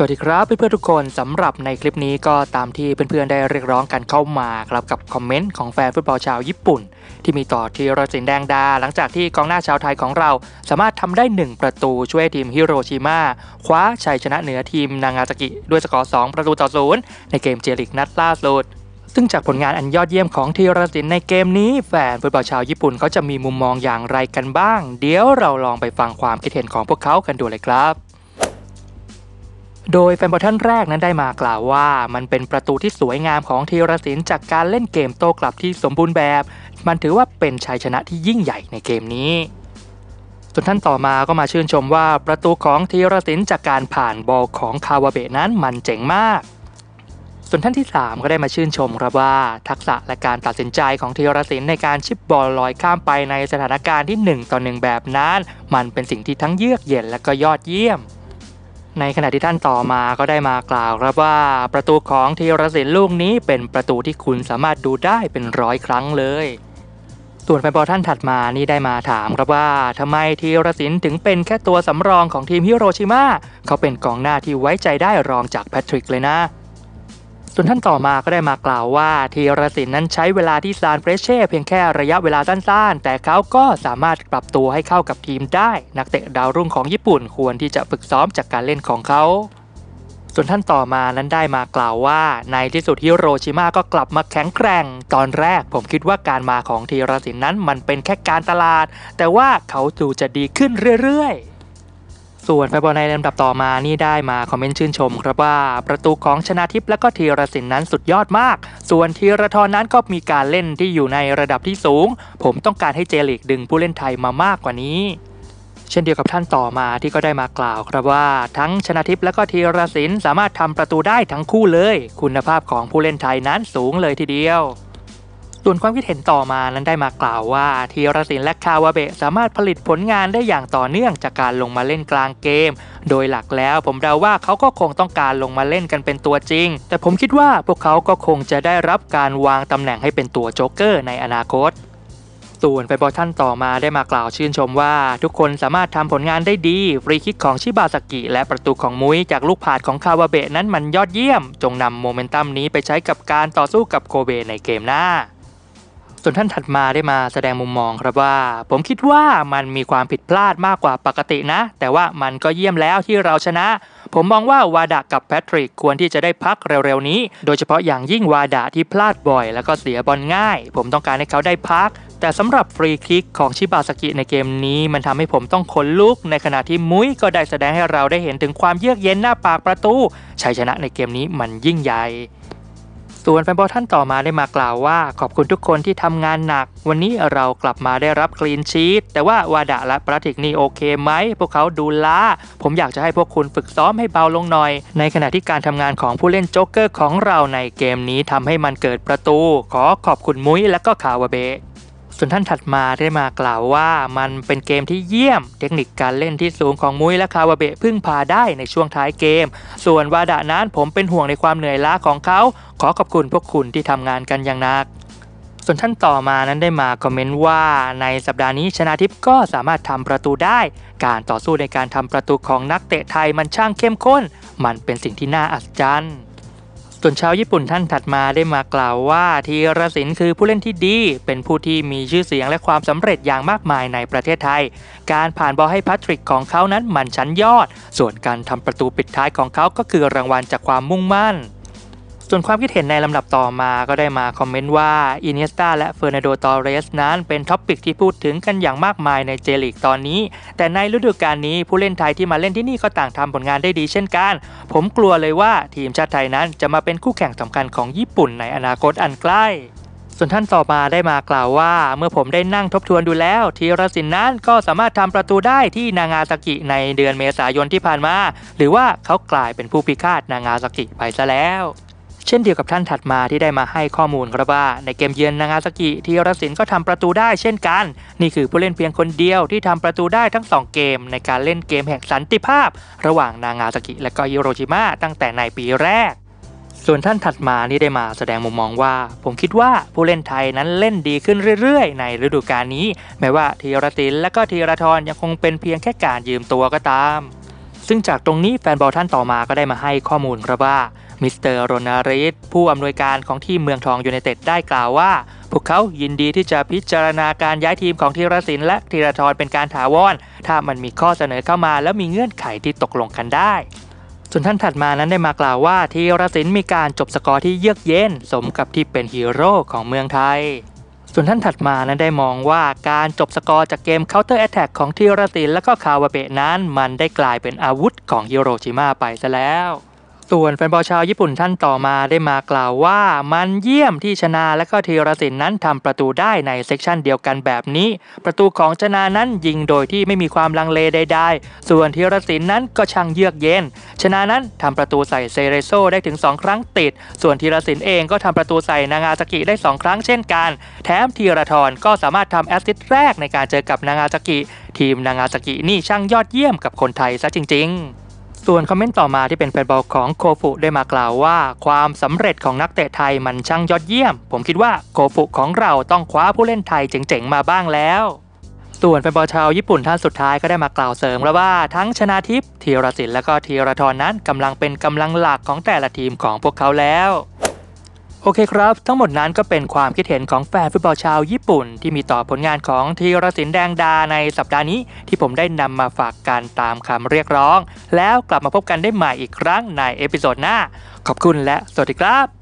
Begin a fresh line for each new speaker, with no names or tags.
สวัสดีครับเพื่อนๆ ทุกคนสำหรับในคลิปนี้ก็ตามที่เพื่อนๆ ได้เรียกร้องกันเข้ามาครับกับคอมเมนต์ของแฟนฟุตบอลชาวญี่ปุ่นที่มีต่อทีรสินแดงดา หลังจากที่กองหน้าชาวไทยของเราสามารถทำได้ 1 ประตูช่วยทีมฮิโรชิมาคว้าชัยชนะเหนือทีมนางาซากิด้วยสกอร์ 2 ประตูต่อศูนย์ในเกมเจลิกนัดล่าสุดซึ่งจากผลงานอันยอดเยี่ยมของทีรสินในเกมนี้แฟนฟุตบอลชาวญี่ปุ่นเขาจะมีมุมมองอย่างไรกันบ้าง เดี๋ยวเราลองไปฟังความคิดเห็นของพวกเขากันดูเลยครับโดยแฟนบอลท่านแรกนั้นได้มากล่าวว่ามันเป็นประตูที่สวยงามของทีรศิลป์จากการเล่นเกมโต้กลับที่สมบูรณ์แบบ มันถือว่าเป็นชัยชนะที่ยิ่งใหญ่ในเกมนี้ ส่วนท่านต่อมาก็มาชื่นชมว่า ประตูของทีรศิลป์จากการผ่านบอลของคาวาเบะนั้นมันเจ๋งมาก ส่วนท่านที่ 3 ก็ได้มาชื่นชมครับว่าทักษะและการตัดสินใจของทีรศิลป์ในการชิปบอลลอยข้ามไปในสถานการณ์ที่ 1ต่อ1แบบนั้น มันเป็นสิ่งที่ทั้งเยือกเย็นและก็ยอดเยี่ยมในขณะที่ท่านต่อมาก็ได้มากล่าว ครับว่า ประตูของทีรศิลป์ลูกนี้เป็นประตูที่คุณสามารถดูได้เป็นร้อยครั้งเลย ส่วนแฟนบอลท่านถัดมานี่ได้มาถามครับว่าทำไมทีรศิลป์ถึงเป็นแค่ตัวสำรองของทีมฮิโรชิมาเขาเป็นกองหน้าที่ไว้ใจได้รองจากแพทริกเลยนะส่วนท่านต่อมา ก็ได้มากล่าวว่า ทีรสินนั้นใช้เวลาที่ซานเฟรเช่เพียงแค่ระยะเวลาสั้นๆ แต่เขาก็สามารถปรับตัวให้เข้ากับทีมได้ นักเตะดาวรุ่งของญี่ปุ่นควรที่จะฝึกซ้อมจากการเล่นของเขา ส่วนท่านต่อมา นั้นได้มากล่าวว่า ในที่สุดฮิโรชิมาก็กลับมาแข็งแกร่ง ตอนแรกผมคิดว่าการมาของทีรสินนั้น มันเป็นแค่การตลาด แต่ว่าเขาดูจะดีขึ้นเรื่อย ๆส่วนแฟนบอลในลำดับต่อมา นี่ได้มาคอมเมนต์ชื่นชมครับว่าประตูของชนาทิพย์และก็ธีรศิลป์นั้นสุดยอดมาก ส่วนธีรทรนั้นก็มีการเล่นที่อยู่ในระดับที่สูง ผมต้องการให้เจลิกดึงผู้เล่นไทยมามากกว่านี้ เช่นเดียวกับท่านต่อมาที่ก็ได้มากล่าว ครับว่าทั้งชนะทิพย์และก็ธีรศิลป์สามารถทำประตูได้ทั้งคู่เลย คุณภาพของผู้เล่นไทยนั้นสูงเลยทีเดียวส่วนความคิดเห็นต่อมานั้นได้มากล่าวว่า ทีรศิลป์และคาวาเบะสามารถผลิตผลงานได้อย่างต่อเนื่องจากการลงมาเล่นกลางเกม โดยหลักแล้วผมเดาว่าเขาก็คงต้องการลงมาเล่นกันเป็นตัวจริง แต่ผมคิดว่าพวกเขาก็คงจะได้รับการวางตำแหน่งให้เป็นตัวโจ๊กเกอร์ ในอนาคต ส่วนไปบอท่านต่อมาได้มากล่าวชื่นชมว่า ทุกคนสามารถทำผลงานได้ดี ฟรีคิกของชิบาสกิ และประตูของมุ้ยจากลูกผาดของคาวาเบะนั้นมันยอดเยี่ยม จงนำโมเมนตัมนี้ไปใช้กับการต่อสู้กับโคเบ ในเกมหน้า่วนท่านถัดมาได้มาแสดงมุมมอง ครับว่า ผมคิดว่ามันมีความผิดพลาดมากกว่าปกตินะ แต่ว่ามันก็เยี่ยมแล้วที่เราชนะ ผมมองว่าวาดะกับแพทริกควรที่จะได้พักเร็วๆ นี้ โดยเฉพาะอย่างยิ่งวาดะที่พลาดบ่อยแล้วก็เสียบอลง่าย ผมต้องการให้เขาได้พัก แต่สำหรับฟรีคลิกของชิบาสกิในเกมนี้ มันทำให้ผมต้องขนลุก ในขณะที่มุ้ยก็ได้แสดงให้เราได้เห็นถึงความเยือกเย็นหน้าปากประตูชัยชนะในเกมนี้มันยิ่งใหญ่ส่วนแฟนบอลท่านต่อมาได้มากล่าวว่าขอบคุณทุกคนที่ทำงานหนัก วันนี้เรากลับมาได้รับคลีนชีตแต่ว่าวาดะและปราติกนี่โอเคไหม พวกเขาดูล้า ผมอยากจะให้พวกคุณฝึกซ้อมให้เบาลงหน่อย ในขณะที่การทำงานของผู้เล่นโจ๊กเกอร์ของเราในเกมนี้ทำให้มันเกิดประตู ขอขอบคุณมุ้ยและก็คาวาเบะส่วนท่านถัดมาได้มากล่าวว่ามันเป็นเกมที่เยี่ยมเทคนิคการเล่นที่สูงของมุ้ยและคาวาเบะพึ่งพาได้ในช่วงท้ายเกม ส่วนวาดะนั้นผมเป็นห่วงในความเหนื่อยล้าของเขา ขอขอบคุณพวกคุณที่ทำงานกันอย่างหนักส่วนท่านต่อมานั้นได้มาคอมเมนต์ว่าในสัปดาห์นี้ชนาทิพย์ก็สามารถทำประตูได้ การต่อสู้ในการทำประตูของนักเตะไทยมันช่างเข้มข้น มันเป็นสิ่งที่น่าอัศจรรย์ส่วนชาวญี่ปุ่นท่านถัดมาได้มากล่าวว่าทีรศินคือผู้เล่นที่ดี เป็นผู้ที่มีชื่อเสียงและความสำเร็จอย่างมากมายในประเทศไทย การผ่านบอลให้พัทริกของเขานั้นมันชั้นยอด ส่วนการทำประตูปิดท้ายของเขาก็คือรางวัลจากความมุ่งมั่นส่วนความคิดเห็นในลำดับต่อมาก็ได้มาคอมเมนต์ว่าอินิสตาและเฟอร์นันโด ตอเรส นั้นเป็นท็อปิกที่พูดถึงกันอย่างมากมายในเจลิกตอนนี้ แต่ในฤดูกาลนี้ผู้เล่นไทยที่มาเล่นที่นี่ก็ต่างทำผลงานได้ดีเช่นกัน ผมกลัวเลยว่าทีมชาติไทยนั้นจะมาเป็นคู่แข่งสำคัญของญี่ปุ่นในอนาคตอันใกล้ ส่วนท่านต่อมาได้มากล่าวว่า เมื่อผมได้นั่งทบทวนดูแล้ว ทีรสินนั้นก็สามารถทำประตูได้ที่นางาซากิในเดือนเมษายนที่ผ่านมา หรือว่าเขากลายเป็นผู้พิฆาตนางาซากิไปซะแล้วเช่นเดียวกับท่านถัดมาที่ได้มาให้ข้อมูลครับว่าในเกมเยือนนางาซากิทีรศินก็ทำประตูได้เช่นกัน นี่คือผู้เล่นเพียงคนเดียวที่ทำประตูได้ทั้ง 2 เกม ในการเล่นเกมแห่งสันติภาพ ระหว่างนางาซากิและก็ฮิโรชิมาตั้งแต่ในปีแรก ส่วนท่านถัดมานี่ได้มาแสดงมุมมองว่า ผมคิดว่าผู้เล่นไทยนั้นเล่นดีขึ้นเรื่อย ๆ ในฤดูกาลนี้ แม้ว่าทีรศินและก็ทีรทรยังคงเป็นเพียงแค่การยืมตัวก็ตาม ซึ่งจากตรงนี้แฟนบอลท่านต่อมาก็ได้มาให้ข้อมูลครับว่ามิสเตอร์โรนาริสผู้อำนวยการของทีมเมืองทองยูไนเต็ดได้กล่าวว่า พวกเขายินดีที่จะพิจารณาการย้ายทีมของธีรศิลป์และธีรทรเป็นการถาวรถ้ามันมีข้อเสนอเข้ามาและมีเงื่อนไขที่ตกลงกันได้ ส่วนท่านถัดมานั้นได้มากล่าวว่าทีรศิลป์มีการจบสกอร์ที่เยือกเย็นสมกับที่เป็นฮีโร่ของเมืองไทย ส่วนท่านถัดมานั้นได้มองว่าการจบสกอร์จากเกม Counter Attack ของทีรศิลป์และก็คาวาเปะนั้น มันได้กลายเป็นอาวุธของฮิโรชิมาไปซะแล้วส่วนแฟนบอลชาวญี่ปุ่นท่านต่อมาได้มากล่าวว่ามันเยี่ยมที่ชนะและก็ทีรศินนั้นทำประตูได้ในเซกชันเดียวกันแบบนี้ประตูของชนะนั้นยิงโดยที่ไม่มีความลังเลใดๆส่วนทีรศินนั้นก็ช่างเยือกเย็น ชนะนั้นทำประตูใส่เซเรโซได้ถึง 2 ครั้งติด ส่วนทีรศินเองก็ทำประตูใส่นางาซากิได้2ครั้งเช่นกัน แถมทีรทรก็สามารถทำแอสซิสต์แรกในการเจอกับนางาซากิ ทีมนางาซากินี่ช่างยอดเยี่ยมกับคนไทยซะจริง ๆส่วนคอมเมนต์ต่อมาที่เป็นแฟนบอลของโคฟุได้มากล่าวว่า ความสำเร็จของนักเตะไทยมันช่างยอดเยี่ยม ผมคิดว่าโคฟุของเราต้องคว้าผู้เล่นไทยเจ๋ง ๆมาบ้างแล้ว ส่วนแฟนบอลชาวญี่ปุ่นท่านสุดท้ายก็ได้มากล่าวเสริมแล้วว่าทั้งชนาทิพย์ธีรศิลป์และก็ธีรทรนั้น กำลังเป็นกำลังหลักของแต่ละทีมของพวกเขาแล้วโอเคครับ ทั้งหมดนั้นก็เป็นความคิดเห็นของแฟนฟุตบอลชาวญี่ปุ่น ที่มีต่อผลงานของทีรศินแดงดาในสัปดาห์นี้ ที่ผมได้นำมาฝากกันตามคำเรียกร้อง แล้วกลับมาพบกันได้ใหม่อีกครั้งในเอพิโซดหน้า ขอบคุณและสวัสดีครับ